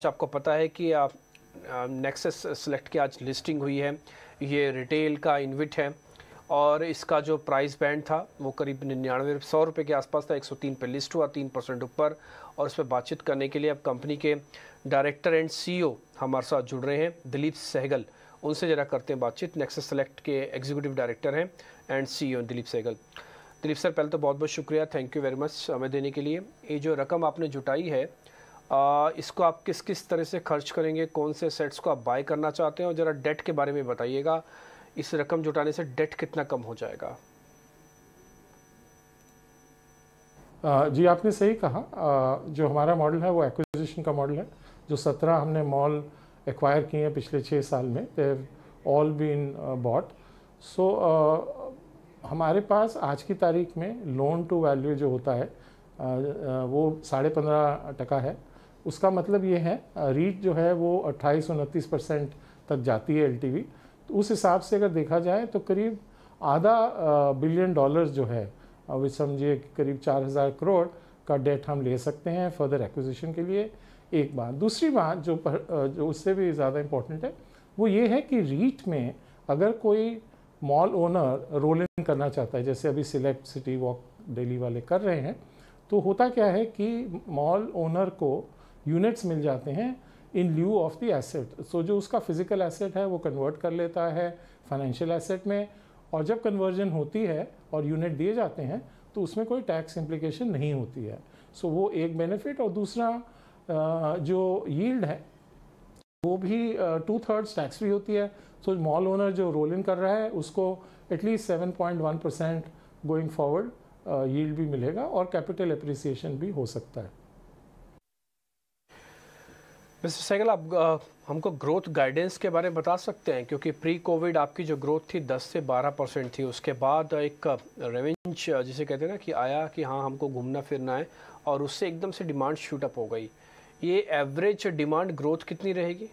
अच्छा, आपको पता है कि आप नेक्सेस सेलेक्ट की आज लिस्टिंग हुई है ये रिटेल का इनविट है और इसका जो प्राइस बैंड था वो करीब निन्यानवे सौ रुपये के आसपास था 103 पे लिस्ट हुआ तीन परसेंट ऊपर और उस पर बातचीत करने के लिए अब कंपनी के डायरेक्टर एंड सीईओ हमारे साथ जुड़ रहे हैं दिलीप सहगल उनसे ज़रा करते हैं बातचीत नेक्सेस सेलेक्ट के एग्जीक्यूटिव डायरेक्टर हैं and C e Dilip Sehgal Dilip sir पहले तो बहुत बहुत शुक्रिया थैंक यू वेरी मच हमें देने के लिए ये जो रकम आपने जुटाई है आ, इसको आप किस किस तरह से खर्च करेंगे कौन से सेट्स को आप बाय करना चाहते हैं और ज़रा डेट के बारे में बताइएगा इस रकम जुटाने से डेट कितना कम हो जाएगा जी आपने सही कहा जो हमारा मॉडल है वो एक्विजिशन का मॉडल है जो सत्रह हमने मॉल एक्वायर किए हैं पिछले छः साल में they've all been bought so हमारे पास आज की तारीख में लोन टू वैल्यू जो होता है आ, आ, वो साढ़े पंद्रह टका है उसका मतलब ये है रीट जो है वो अट्ठाईस उनतीस परसेंट तक जाती है एल तो उस हिसाब से अगर देखा जाए तो करीब आधा बिलियन डॉलर्स जो है अभी समझिए करीब चार हज़ार करोड़ का डेट हम ले सकते हैं फर्दर एक्विजिशन के लिए एक बात दूसरी बात जो पर, जो उससे भी ज़्यादा इम्पोर्टेंट है वो ये है कि रीट में अगर कोई मॉल ओनर रोल इन करना चाहता है जैसे अभी सिलेक्ट सिटी वॉक डेली वाले कर रहे हैं तो होता क्या है कि मॉल ओनर को यूनिट्स मिल जाते हैं in lieu of the asset so जो उसका फिजिकल एसेट है वो कन्वर्ट कर लेता है फाइनेंशियल एसेट में और जब कन्वर्जन होती है और यूनिट दिए जाते हैं तो उसमें कोई टैक्स इम्प्लीकेशन नहीं होती है सो so, वो एक बेनिफिट और दूसरा जो यील्ड है वो भी टू थर्ड्स टैक्स फ्री होती है सो मॉल ओनर जो रोल इन कर रहा है उसको at least seven point one percent going forward yield भी मिलेगा और कैपिटल अप्रिसिएशन भी हो सकता है मिस्टर सैगल आप हमको ग्रोथ गाइडेंस के बारे में बता सकते हैं क्योंकि प्री कोविड आपकी जो ग्रोथ थी 10 से 12 परसेंट थी उसके बाद एक रेवेंज जिसे कहते हैं ना कि आया कि हाँ हमको घूमना फिरना है और उससे एकदम से डिमांड शूटअप हो गई ये एवरेज डिमांड ग्रोथ कितनी रहेगी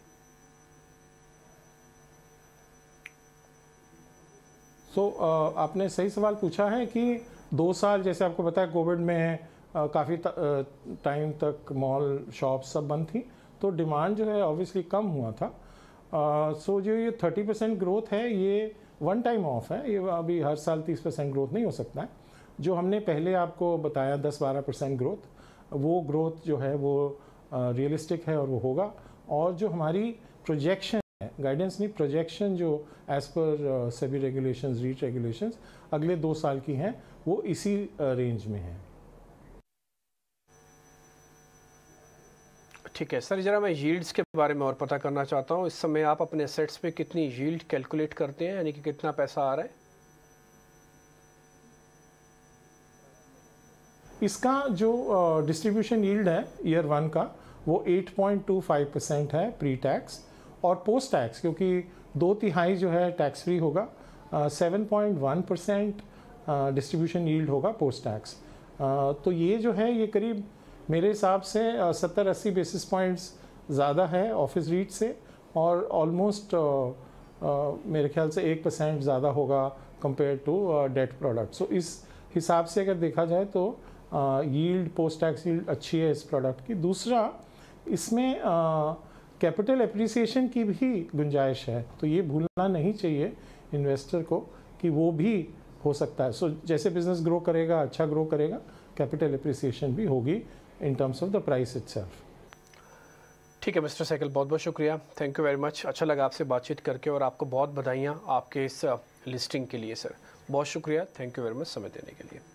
सो so, आपने सही सवाल पूछा है कि दो साल जैसे आपको बताया कोविड में काफ़ी टाइम तक मॉल शॉप सब बंद थी तो डिमांड जो है ऑब्वियसली कम हुआ था सो uh, जो ये थर्टी परसेंट ग्रोथ है ये वन टाइम ऑफ है ये अभी हर साल तीस परसेंट ग्रोथ नहीं हो सकता है जो हमने पहले आपको बताया दस बारह परसेंट ग्रोथ वो ग्रोथ जो है वो रियलिस्टिक uh, है और वो होगा और जो हमारी प्रोजेक्शन है गाइडेंस नहीं प्रोजेक्शन जो एज पर सभी रेगुलेशन रीट रेगुलेशन अगले दो साल की हैं वो इसी रेंज uh, में हैं ठीक है सर ज़रा मैं यील्ड्स के बारे में और पता करना चाहता हूँ इस समय आप अपने सेट्स पे कितनी यील्ड कैलकुलेट करते हैं यानी कि कितना पैसा आ रहा है इसका जो डिस्ट्रीब्यूशन uh, यील्ड है ईयर वन का वो 8.25 परसेंट है प्री टैक्स और पोस्ट टैक्स क्योंकि दो तिहाई जो है टैक्स फ्री होगा seven point one percent distribution yield होगा पोस्ट टैक्स तो ये जो है ये करीब मेरे हिसाब से सत्तर अस्सी बेसिस पॉइंट्स ज़्यादा है ऑफिस रीट से और ऑलमोस्ट मेरे ख्याल से एक परसेंट ज़्यादा होगा compare to debt product so इस हिसाब से अगर देखा जाए तो यील्ड पोस्ट टैक्स यील्ड अच्छी है इस प्रोडक्ट की दूसरा इसमें कैपिटल अप्रिसिएशन की भी गुंजाइश है तो ये भूलना नहीं चाहिए इन्वेस्टर को कि वो भी हो सकता है सो so, जैसे बिजनेस ग्रो करेगा अच्छा ग्रो करेगा कैपिटल अप्रिसिएशन भी होगी in terms of the price it ठीक है मिस्टर साइकिल बहुत बहुत शुक्रिया थैंक यू वेरी मच अच्छा लगा आपसे बातचीत करके और आपको बहुत बधाइयाँ आपके इस लिस्टिंग के लिए सर बहुत शुक्रिया थैंक यू वेरी मच समय देने के लिए